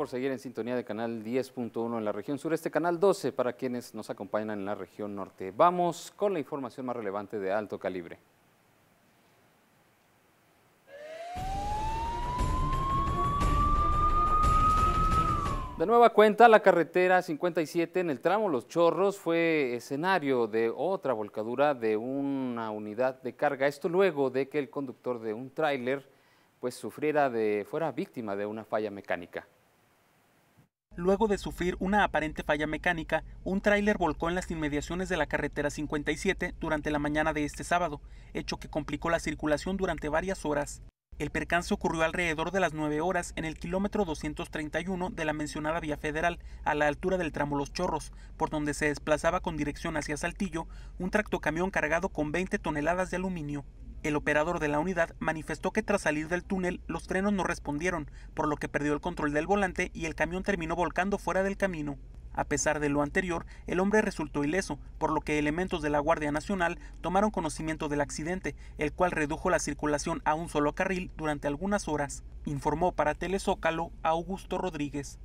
por seguir en sintonía de canal 10.1 en la región sureste, canal 12 para quienes nos acompañan en la región norte. Vamos con la información más relevante de alto calibre. De nueva cuenta, la carretera 57 en el tramo Los Chorros fue escenario de otra volcadura de una unidad de carga. Esto luego de que el conductor de un tráiler pues sufriera de, fuera víctima de una falla mecánica. Luego de sufrir una aparente falla mecánica, un tráiler volcó en las inmediaciones de la carretera 57 durante la mañana de este sábado, hecho que complicó la circulación durante varias horas. El percance ocurrió alrededor de las 9 horas en el kilómetro 231 de la mencionada vía federal, a la altura del tramo Los Chorros, por donde se desplazaba con dirección hacia Saltillo un tractocamión cargado con 20 toneladas de aluminio. El operador de la unidad manifestó que tras salir del túnel los frenos no respondieron, por lo que perdió el control del volante y el camión terminó volcando fuera del camino. A pesar de lo anterior, el hombre resultó ileso, por lo que elementos de la Guardia Nacional tomaron conocimiento del accidente, el cual redujo la circulación a un solo carril durante algunas horas, informó para Telezócalo Augusto Rodríguez.